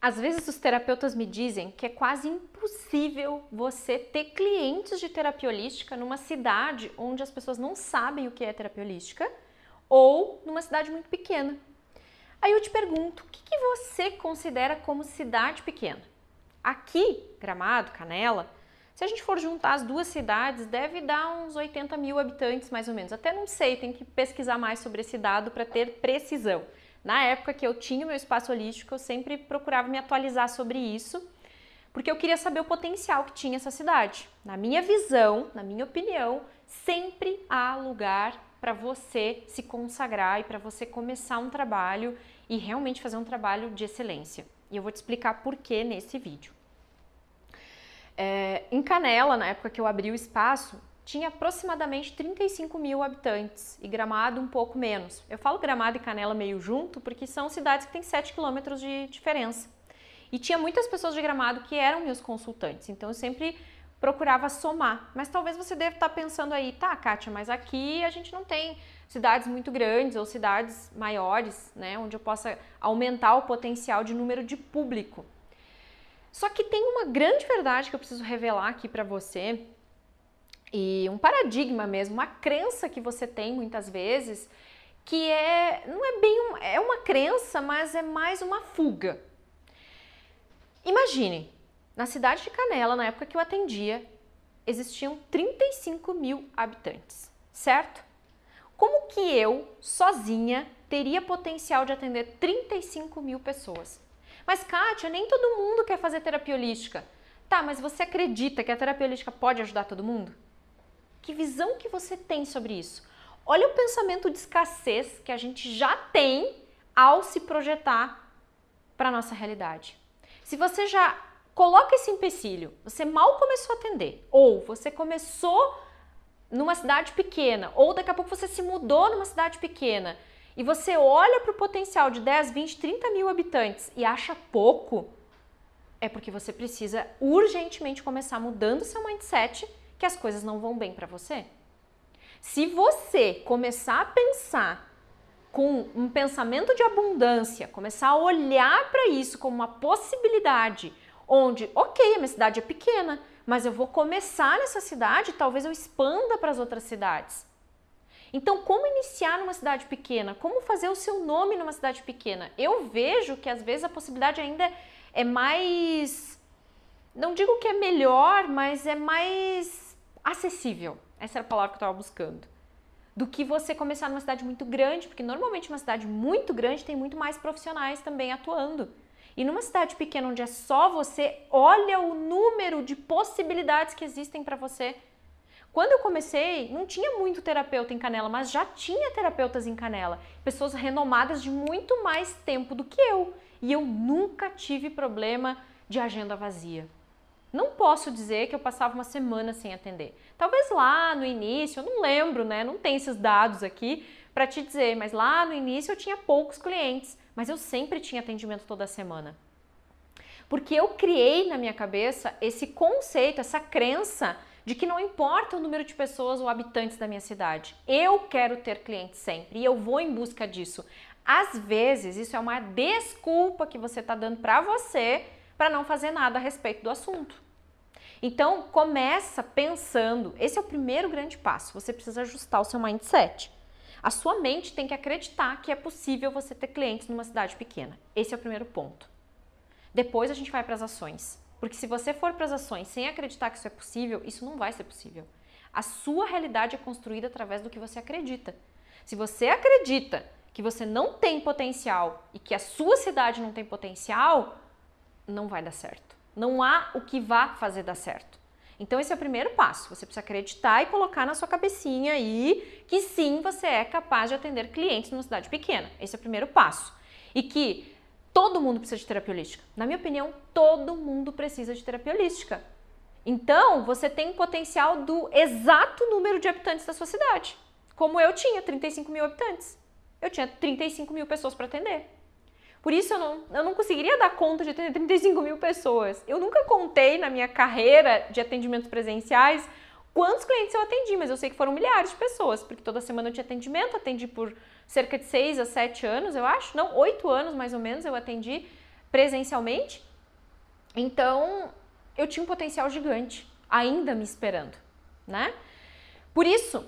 Às vezes os terapeutas me dizem que é quase impossível você ter clientes de terapia holística numa cidade onde as pessoas não sabem o que é terapia holística ou numa cidade muito pequena. Aí eu te pergunto, o que, que você considera como cidade pequena? Aqui, Gramado, Canela, se a gente for juntar as duas cidades, deve dar uns 80 mil habitantes mais ou menos. Até não sei, tem que pesquisar mais sobre esse dado para ter precisão. Na época que eu tinha o meu espaço holístico, eu sempre procurava me atualizar sobre isso, porque eu queria saber o potencial que tinha essa cidade. Na minha visão, na minha opinião, sempre há lugar para você se consagrar e para você começar um trabalho e realmente fazer um trabalho de excelência. E eu vou te explicar por que nesse vídeo. É, em Canela, na época que eu abri o espaço, tinha aproximadamente 35 mil habitantes e Gramado um pouco menos. Eu falo Gramado e Canela meio junto porque são cidades que têm 7 quilômetros de diferença. E tinha muitas pessoas de Gramado que eram meus consultantes, então eu sempre procurava somar. Mas talvez você deve estar pensando aí, tá, Kátia, mas aqui a gente não tem cidades muito grandes ou cidades maiores, né, onde eu possa aumentar o potencial de número de público. Só que tem uma grande verdade que eu preciso revelar aqui para você, e um paradigma mesmo, uma crença que você tem muitas vezes, que é não é bem um, é uma crença, mas é mais uma fuga. Imagine, na cidade de Canela, na época que eu atendia, existiam 35 mil habitantes, certo? Como que eu, sozinha, teria potencial de atender 35 mil pessoas? Mas, Kátia, nem todo mundo quer fazer terapia holística. Tá, mas você acredita que a terapia holística pode ajudar todo mundo? Que visão que você tem sobre isso? Olha o pensamento de escassez que a gente já tem ao se projetar para nossa realidade. Se você já coloca esse empecilho, você mal começou a atender, ou você começou numa cidade pequena, ou daqui a pouco você se mudou numa cidade pequena, e você olha para o potencial de 10, 20, 30 mil habitantes e acha pouco, é porque você precisa urgentemente começar mudando seu mindset que as coisas não vão bem para você. Se você começar a pensar com um pensamento de abundância, começar a olhar para isso como uma possibilidade, onde, ok, a minha cidade é pequena, mas eu vou começar nessa cidade, talvez eu expanda para as outras cidades. Então, como iniciar numa cidade pequena? Como fazer o seu nome numa cidade pequena? Eu vejo que às vezes a possibilidade ainda é mais. Não digo que é melhor, mas é mais acessível. Essa era a palavra que eu estava buscando. Do que você começar numa cidade muito grande, porque normalmente uma cidade muito grande tem muito mais profissionais também atuando. E numa cidade pequena onde é só você, olha o número de possibilidades que existem para você. Quando eu comecei, não tinha muito terapeuta em Canela, mas já tinha terapeutas em Canela, pessoas renomadas de muito mais tempo do que eu. E eu nunca tive problema de agenda vazia. Não posso dizer que eu passava uma semana sem atender. Talvez lá no início, eu não lembro, né? Não tem esses dados aqui para te dizer, mas lá no início eu tinha poucos clientes, mas eu sempre tinha atendimento toda semana. Porque eu criei na minha cabeça esse conceito, essa crença de que não importa o número de pessoas ou habitantes da minha cidade, eu quero ter clientes sempre e eu vou em busca disso. Às vezes, isso é uma desculpa que você está dando para você para não fazer nada a respeito do assunto. Então, começa pensando. Esse é o primeiro grande passo. Você precisa ajustar o seu mindset. A sua mente tem que acreditar que é possível você ter clientes numa cidade pequena. Esse é o primeiro ponto. Depois a gente vai para as ações. Porque se você for para as ações sem acreditar que isso é possível, isso não vai ser possível. A sua realidade é construída através do que você acredita. Se você acredita que você não tem potencial e que a sua cidade não tem potencial, não vai dar certo. Não há o que vá fazer dar certo. Então esse é o primeiro passo. Você precisa acreditar e colocar na sua cabecinha aí que sim, você é capaz de atender clientes numa cidade pequena. Esse é o primeiro passo. E que todo mundo precisa de terapia holística. Na minha opinião, todo mundo precisa de terapia holística. Então, você tem o potencial do exato número de habitantes da sua cidade. Como eu tinha 35 mil habitantes. Eu tinha 35 mil pessoas para atender. Por isso eu não, eu não conseguiria dar conta de atender 35 mil pessoas. Eu nunca contei na minha carreira de atendimentos presenciais quantos clientes eu atendi, mas eu sei que foram milhares de pessoas, porque toda semana eu tinha atendimento, atendi por cerca de 6 a 7 anos, eu acho, não, 8 anos mais ou menos eu atendi presencialmente. Então, eu tinha um potencial gigante ainda me esperando, né? Por isso,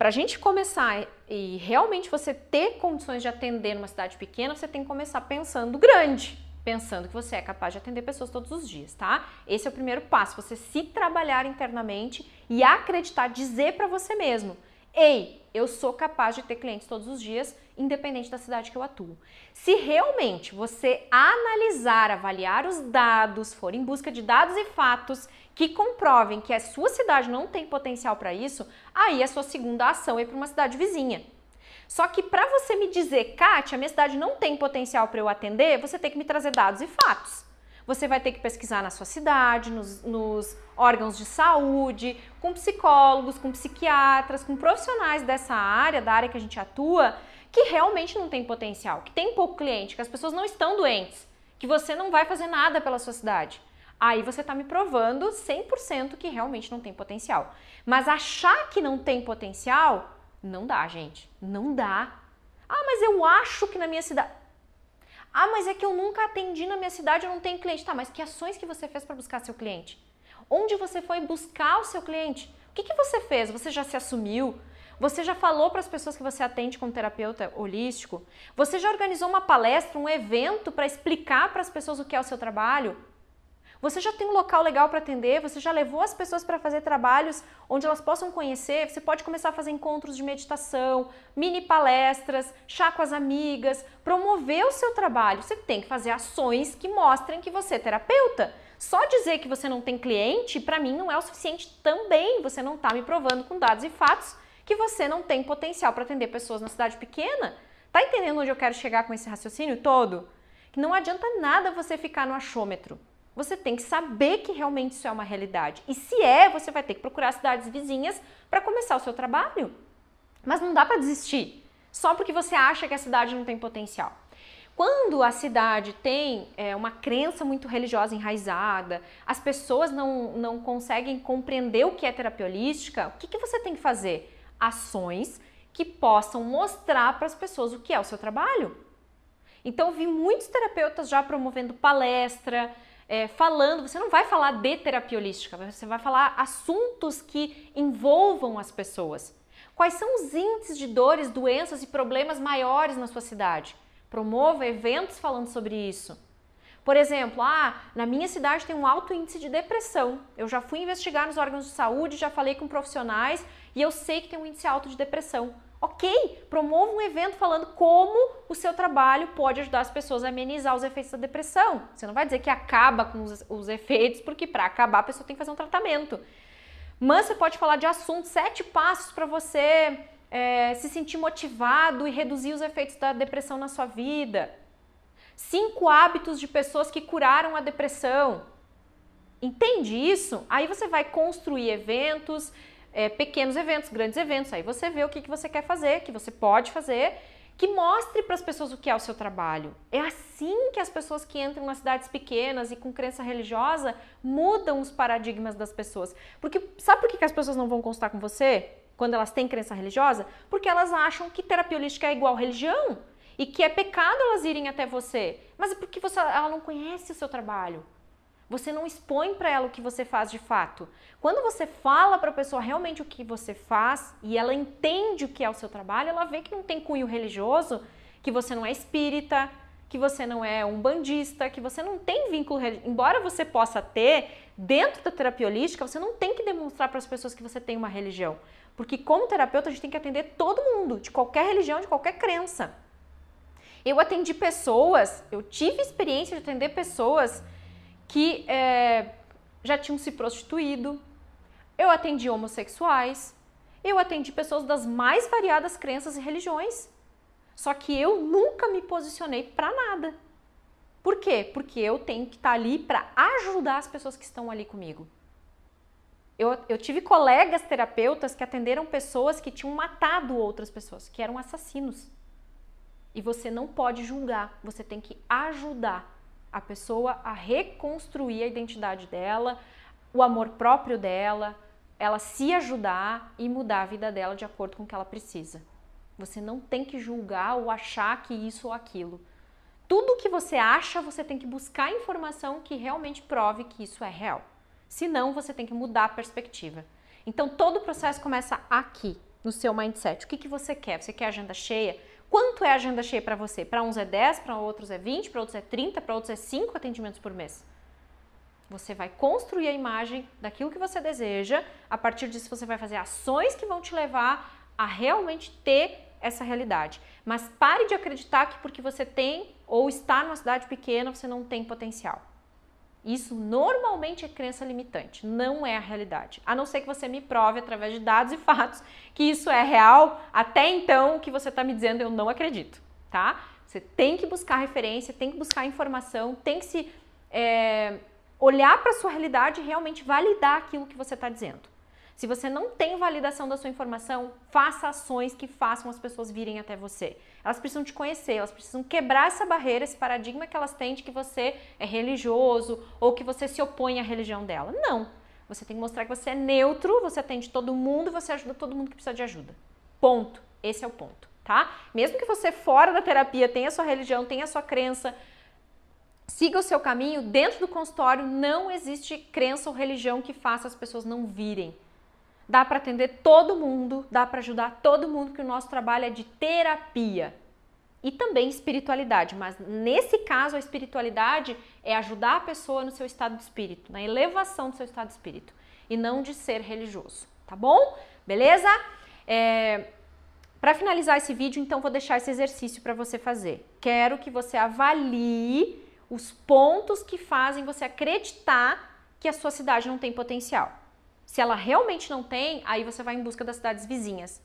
para a gente começar e realmente você ter condições de atender numa cidade pequena, você tem que começar pensando grande, pensando que você é capaz de atender pessoas todos os dias, tá? Esse é o primeiro passo, você se trabalhar internamente e acreditar, dizer para você mesmo: "Ei, eu sou capaz de ter clientes todos os dias independente da cidade que eu atuo. Se realmente você analisar, avaliar os dados, for em busca de dados e fatos que comprovem que a sua cidade não tem potencial para isso, aí é a sua segunda ação é para uma cidade vizinha. Só que para você me dizer, Kátia, a minha cidade não tem potencial para eu atender, você tem que me trazer dados e fatos. Você vai ter que pesquisar na sua cidade, nos, nos, órgãos de saúde, com psicólogos, com psiquiatras, com profissionais dessa área, da área que a gente atua, que realmente não tem potencial, que tem pouco cliente, que as pessoas não estão doentes, que você não vai fazer nada pela sua cidade. Aí você está me provando 100% que realmente não tem potencial. Mas achar que não tem potencial, não dá, gente. Não dá. Ah, mas eu acho que na minha cidade. Ah, mas é que eu nunca atendi na minha cidade, eu não tenho cliente. Tá, mas que ações que você fez para buscar seu cliente? Onde você foi buscar o seu cliente? O que, que você fez? Você já se assumiu? Você já falou para as pessoas que você atende como terapeuta holístico? Você já organizou uma palestra, um evento para explicar para as pessoas o que é o seu trabalho? Você já tem um local legal para atender? Você já levou as pessoas para fazer trabalhos onde elas possam conhecer? Você pode começar a fazer encontros de meditação, mini palestras, chá com as amigas, promover o seu trabalho. Você tem que fazer ações que mostrem que você é terapeuta. Só dizer que você não tem cliente, para mim, não é o suficiente também. Você não está me provando com dados e fatos que você não tem potencial para atender pessoas na cidade pequena. Tá entendendo onde eu quero chegar com esse raciocínio todo? Que não adianta nada você ficar no achômetro. Você tem que saber que realmente isso é uma realidade. E se é, você vai ter que procurar cidades vizinhas para começar o seu trabalho. Mas não dá para desistir só porque você acha que a cidade não tem potencial. Quando a cidade tem é, uma crença muito religiosa enraizada, as pessoas não, não conseguem compreender o que é terapia holística, o que, que você tem que fazer? ações que possam mostrar para as pessoas o que é o seu trabalho. Então, eu vi muitos terapeutas já promovendo palestra, é, falando. Você não vai falar de terapia holística, você vai falar assuntos que envolvam as pessoas. Quais são os índices de dores, doenças e problemas maiores na sua cidade? Promova eventos falando sobre isso. Por exemplo, ah, na minha cidade tem um alto índice de depressão. Eu já fui investigar nos órgãos de saúde, já falei com profissionais e eu sei que tem um índice alto de depressão. Ok, promova um evento falando como o seu trabalho pode ajudar as pessoas a amenizar os efeitos da depressão. Você não vai dizer que acaba com os, os efeitos, porque para acabar a pessoa tem que fazer um tratamento. Mas você pode falar de assuntos, sete passos para você é, se sentir motivado e reduzir os efeitos da depressão na sua vida. Cinco hábitos de pessoas que curaram a depressão. Entende isso? Aí você vai construir eventos, é, pequenos eventos, grandes eventos. Aí você vê o que, que você quer fazer, que você pode fazer, que mostre para as pessoas o que é o seu trabalho. É assim que as pessoas que entram nas cidades pequenas e com crença religiosa mudam os paradigmas das pessoas. Porque sabe por que, que as pessoas não vão constar com você quando elas têm crença religiosa? Porque elas acham que terapia holística é igual religião e que é pecado elas irem até você, mas é porque você, ela não conhece o seu trabalho. Você não expõe para ela o que você faz de fato. Quando você fala para a pessoa realmente o que você faz e ela entende o que é o seu trabalho, ela vê que não tem cunho religioso, que você não é espírita, que você não é um bandista, que você não tem vínculo religioso. Embora você possa ter, dentro da terapia holística, você não tem que demonstrar para as pessoas que você tem uma religião. Porque como terapeuta, a gente tem que atender todo mundo, de qualquer religião, de qualquer crença. Eu atendi pessoas, eu tive experiência de atender pessoas que é, já tinham se prostituído, eu atendi homossexuais, eu atendi pessoas das mais variadas crenças e religiões. Só que eu nunca me posicionei para nada. Por quê? Porque eu tenho que estar tá ali para ajudar as pessoas que estão ali comigo. Eu, eu, tive colegas terapeutas que atenderam pessoas que tinham matado outras pessoas, que eram assassinos. E você não pode julgar, você tem que ajudar a pessoa a reconstruir a identidade dela, o amor próprio dela, ela se ajudar e mudar a vida dela de acordo com o que ela precisa. Você não tem que julgar ou achar que isso ou aquilo. Tudo que você acha, você tem que buscar informação que realmente prove que isso é real. Senão, você tem que mudar a perspectiva. Então, todo o processo começa aqui, no seu mindset. O que, que você quer? Você quer agenda cheia? Quanto é agenda cheia para você? Para uns é 10, para outros é 20, para outros é 30, para outros é 5 atendimentos por mês. Você vai construir a imagem daquilo que você deseja. A partir disso, você vai fazer ações que vão te levar a realmente ter essa realidade. Mas pare de acreditar que porque você tem ou está numa cidade pequena, você não tem potencial. Isso normalmente é crença limitante, não é a realidade. A não ser que você me prove através de dados e fatos que isso é real, até então o que você está me dizendo eu não acredito, tá? Você tem que buscar referência, tem que buscar informação, tem que se é, olhar para a sua realidade e realmente validar aquilo que você está dizendo. Se você não tem validação da sua informação, faça ações que façam as pessoas virem até você. Elas precisam te conhecer, elas precisam quebrar essa barreira, esse paradigma que elas têm de que você é religioso ou que você se opõe à religião dela. Não. Você tem que mostrar que você é neutro, você atende todo mundo, você ajuda todo mundo que precisa de ajuda. Ponto. Esse é o ponto, tá? Mesmo que você fora da terapia tenha a sua religião, tenha a sua crença, siga o seu caminho, dentro do consultório não existe crença ou religião que faça as pessoas não virem dá para atender todo mundo, dá para ajudar todo mundo, que o nosso trabalho é de terapia e também espiritualidade, mas nesse caso a espiritualidade é ajudar a pessoa no seu estado de espírito, na elevação do seu estado de espírito e não de ser religioso, tá bom? Beleza? É... Para finalizar esse vídeo, então vou deixar esse exercício para você fazer. Quero que você avalie os pontos que fazem você acreditar que a sua cidade não tem potencial. Se ela realmente não tem, aí você vai em busca das cidades vizinhas.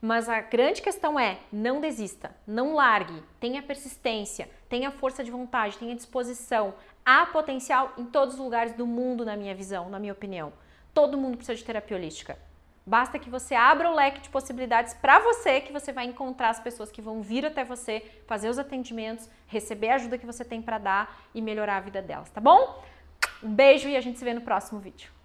Mas a grande questão é: não desista, não largue, tenha persistência, tenha força de vontade, tenha disposição. Há potencial em todos os lugares do mundo, na minha visão, na minha opinião. Todo mundo precisa de terapia holística. Basta que você abra o leque de possibilidades para você, que você vai encontrar as pessoas que vão vir até você, fazer os atendimentos, receber a ajuda que você tem para dar e melhorar a vida delas, tá bom? Um beijo e a gente se vê no próximo vídeo.